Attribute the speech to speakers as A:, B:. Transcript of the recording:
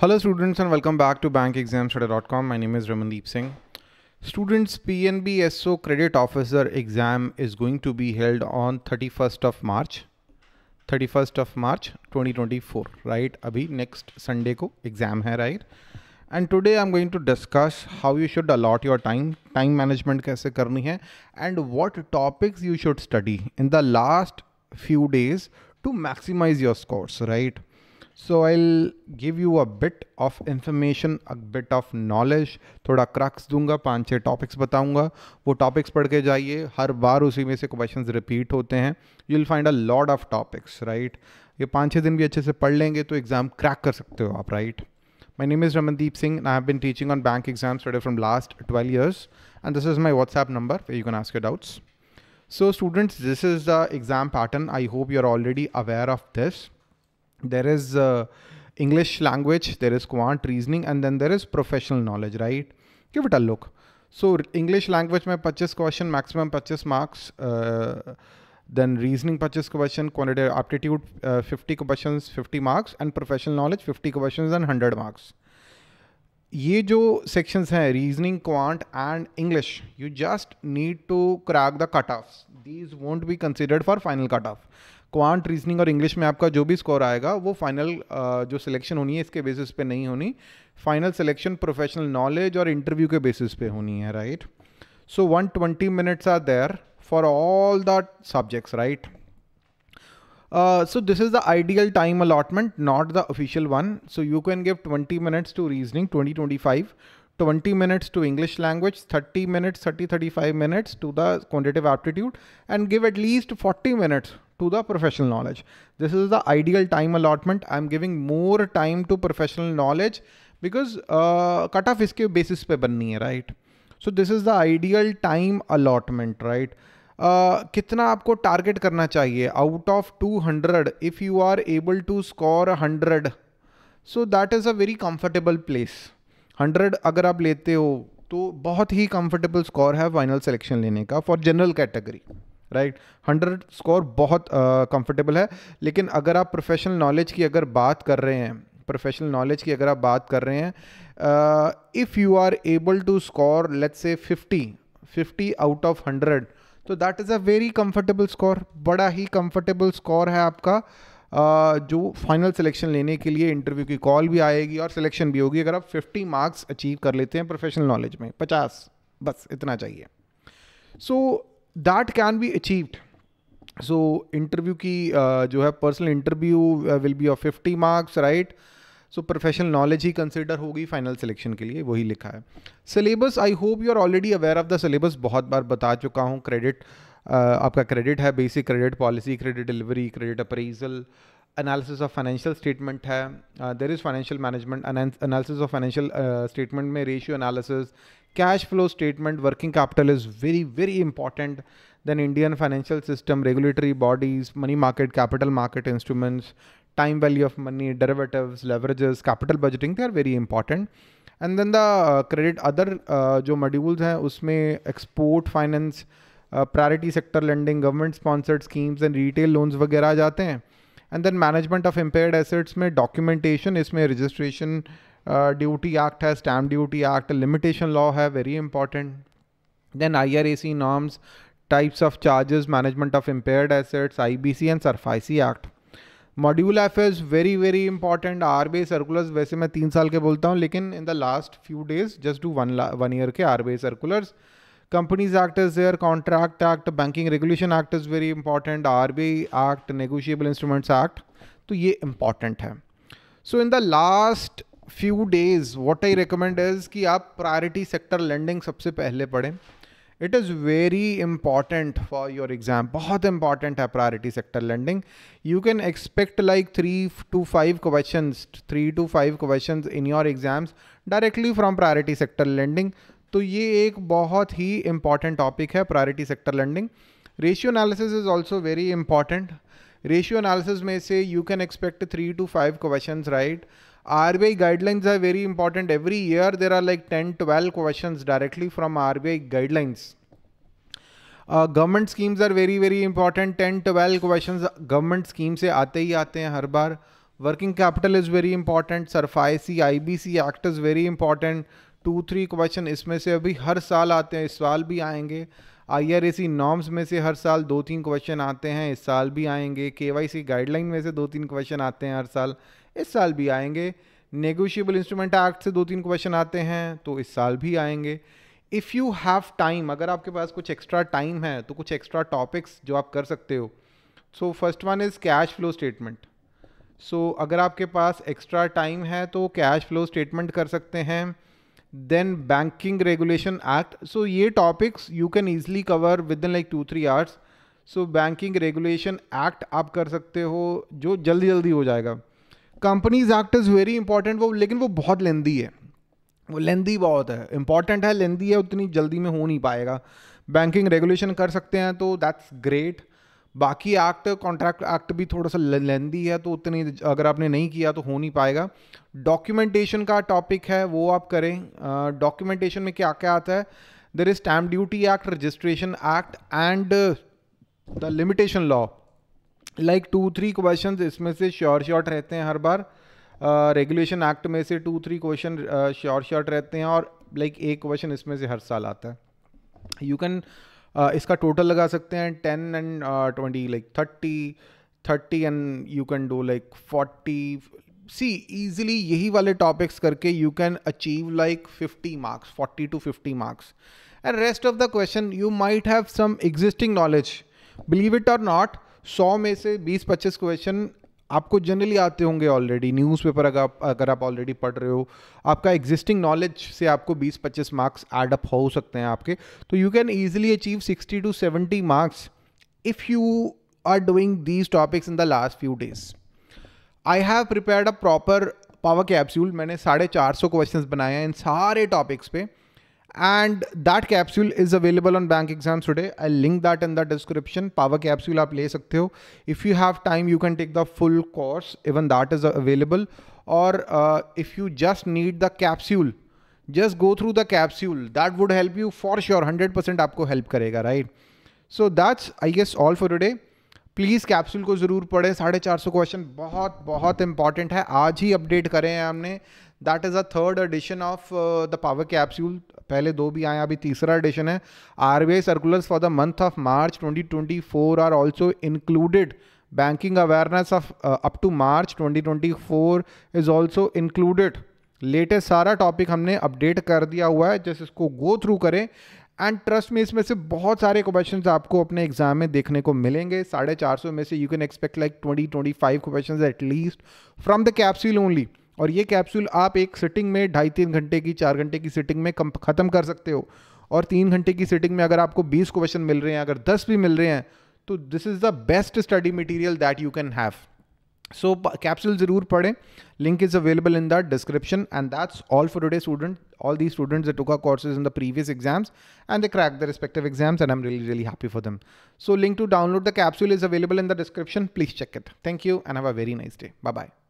A: Hello students and welcome back to bankexamstudy.com. My name is Ramandeep Singh. Students PNB SO Credit Officer exam is going to be held on 31st of March. 31st of March 2024, right? Abhi next Sunday ko exam hai, right? And today I'm going to discuss how you should allot your time, time management kaise karni hai and what topics you should study in the last few days to maximize your scores, right? So I give you a bit of information a bit of knowledge थोड़ा crux दूंगा पांच छह topics बताऊंगा वो topics पढ़ के जाइए हर बार उसी में से क्वेश्चन रिपीट होते हैं you will find a lot of topics right ये पाँच छः दिन भी अच्छे से पढ़ लेंगे तो एग्जाम क्रैक कर सकते हो आप right my name is Ramandeep Singh I have been teaching on bank exam study from last twelve years and this is my WhatsApp number you can ask doubts so students this is the exam pattern I hope you are already aware of this there is uh, English language, there is quant reasoning, and then there is professional knowledge, right? Give it a look. So English language में 25 question maximum 25 marks uh, then reasoning 25 question quantitative aptitude uh, 50 questions 50 marks and professional knowledge 50 questions and 100 marks These sections हैं reasoning quant and English you just need to crack the cutoffs these won't be considered for final cutoff quant reasoning और English में आपका जो भी score आएगा वो final जो selection होनी है इसके बेसिस पे नहीं होनी फाइनल सिलेक्शन प्रोफेशनल नॉलेज और इंटरव्यू के बेसिस पे होनी है right so one twenty minutes are there for all the subjects right this is the ideal time allotment not the official one so you can give twenty minutes to reasoning twenty twenty five 20 minutes to English language, 30 minutes, 30, 35 minutes to the quantitative aptitude and give at least 40 minutes to the professional knowledge. This is the ideal time allotment. I'm giving more time to professional knowledge because uh, cutoff is basis pe banni hai, right? So this is the ideal time allotment right? Uh, कितना आपको target करना चाहिए out of 200 if you are able to score 100 so that is a very comfortable place hundred अगर आप लेते हो तो बहुत ही कंफर्टेबल स्कोर है फाइनल सिलेक्शन लेने का for general category right hundred score बहुत कंफर्टेबल uh, है लेकिन अगर आप प्रोफेशनल नॉलेज की अगर बात कर रहे हैं प्रोफेशनल नॉलेज की अगर आप बात कर रहे हैं if you are able to score let's say fifty fifty out of hundred तो that is a very comfortable score बड़ा ही कंफर्टेबल स्कोर है आपका जो फाइनल सिलेक्शन लेने के लिए इंटरव्यू की कॉल भी आएगी और सिलेक्शन भी होगी अगर आप 50 मार्क्स अचीव कर लेते हैं प्रोफेशनल नॉलेज में 50 बस इतना चाहिए so that can be achieved so interview की uh, जो है personal interview will be of fifty marks right so professional knowledge ही कंसिडर होगी फाइनल सिलेक्शन के लिए वही लिखा है syllabus I hope you are already aware of the syllabus बहुत बार बता चुका हूँ क्रेडिट uh, Uh, आपका क्रेडिट है basic credit policy credit delivery credit appraisal analysis of financial statement है there is financial management analysis of financial statement में ratio analysis cash flow statement working capital is very very important then Indian financial system regulatory bodies money market capital market instruments time value of money derivative leverages capital budgeting they are very important and then the credit other जो modules हैं उसमें export finance priority sector lending government sponsored schemes and retail loans वगैरह आ जाते हैं and then management of impaired assets में documentation इसमें registration duty act है stamp duty act limitation law है very important then I R A C norms types of charges management of impaired assets I B C and SARFAESI act module F is very very important R B I circulars वैसे मैं तीन साल के बोलता हूँ लेकिन in the last few days just do one one year के R B I circulars companies act is there contract act banking regulation act is very important R B act Negotiable instruments act तो ये important है so in the last few days what I recommend is कि आप priority sector lending सबसे पहले पढ़ें it is very important for your exam बहुत important है priority sector lending you can expect like three to five question three to five question in your exams directly from priority sector lending तो ये एक बहुत ही important topic है priority sector lending ratio analysis is also very important ratio analysis में से you can expect three to five question right R B I guidelines are very important every year there are like ten twelve question directly from R B I guidelines government schemes are very very important ten twelve question government scheme से आते ही आते हैं हर बार working capital is very important SARFAESI I B C act is very important two three question इसमें से अभी हर साल आते हैं इस साल भी आएंगे आईआरएसी नॉर्म्स में से हर साल दो तीन क्वेश्चन आते हैं इस साल भी आएंगे के गाइडलाइन में से दो तीन क्वेश्चन आते हैं हर साल इस साल भी आएंगे नेगोशियबल इंस्ट्रूमेंट एक्ट से दो तीन क्वेश्चन आते हैं तो इस साल भी आएंगे इफ़ यू हैव टाइम अगर आपके पास कुछ एक्स्ट्रा टाइम है तो कुछ एक्स्ट्रा टॉपिक्स जो आप कर सकते हो so first one is cash flow statement so अगर आपके पास एक्स्ट्रा टाइम है तो कैश फ्लो स्टेटमेंट कर सकते हैं then Banking Regulation Act. So ये topics you can easily cover within like two three hours. So Banking Regulation Act आप कर सकते हो जो जल्दी जल्दी हो जाएगा companies act is very important वो लेकिन वो बहुत लेंदी है वो लेंदी बहुत है इंपॉर्टेंट है लेंदी है उतनी जल्दी में हो नहीं पाएगा बैंकिंग रेगुलेशन कर सकते हैं तो दैट्स ग्रेट बाकी एक्ट कॉन्ट्रैक्ट एक्ट भी थोड़ा सा लेंदी है तो उतनी अगर आपने नहीं किया तो हो नहीं पाएगा डॉक्यूमेंटेशन का टॉपिक है वो आप करें डॉक्यूमेंटेशन में क्या क्या आता है there is stamp duty act registration act and the limitation law like two three question इसमें से श्योर शॉर्ट रहते हैं हर बार रेगुलेशन uh, एक्ट में से two three question sure shot रहते हैं और लाइक like, एक क्वेश्चन इसमें से हर साल आता है यू कैन Uh, इसका टोटल लगा सकते हैं ten and twenty like thirty thirty and you can do like forty see easily यही वाले टॉपिक्स करके you can achieve like fifty marks forty to fifty marks and rest of the question you might have some existing knowledge believe it or not सौ में से बीस पच्चीस question आपको generally आते होंगे ऑलरेडी न्यूज़पेपर अगर आप अगर आप ऑलरेडी पढ़ रहे हो आपका एग्जिस्टिंग नॉलेज से आपको 20-25 मार्क्स एड अप हो सकते हैं आपके तो you can easily achieve 60 to 70 marks if you are doing these topics in the last few days I have prepare a proper power capsule मैंने साढ़े चार सौ क्वेश्चन बनाए हैं इन सारे टॉपिक्स पे and that capsule is available on bank exam today I link that in the description power capsule आप ले सकते हो if you have time you can take the full course even that is available और if you just need the capsule just go through the capsule that would help you for sure hundred percent आपको help करेगा right so that's I guess all for today please capsule को ज़रूर पढ़ें साढ़े चार सौ question बहुत बहुत इंपॉर्टेंट है आज ही अपडेट करें हमने that is a third edition of the power capsule पहले दो भी आए अभी तीसरा एडिशन है R circulars for the month of March 2024 are also included banking awareness of up to March twenty twenty four is also included latest सारा टॉपिक हमने अपडेट कर दिया हुआ है जैसे इसको गो थ्रू करें एंड ट्रस्ट में इसमें से बहुत सारे क्वेश्चन आपको अपने एग्जाम में देखने को मिलेंगे साढ़े चार सौ में से you can expect like twenty twenty five question at least from the capsule only और ये कैप्सूल आप एक सिटिंग में ढाई तीन घंटे की चार घंटे की सिटिंग में कम ख़त्म कर सकते हो और तीन घंटे की सिटिंग में अगर आपको बीस क्वेश्चन मिल रहे हैं अगर दस भी मिल रहे हैं तो this is the best study material that you can have so capsule ज़रूर पढ़ें link is available in the description and that's all for today student all the students took our courses in the previous exams and they crack the respective exams and am really really happy for them so link to download the capsule is available in the description please check it thank you and have a very nice day bye bye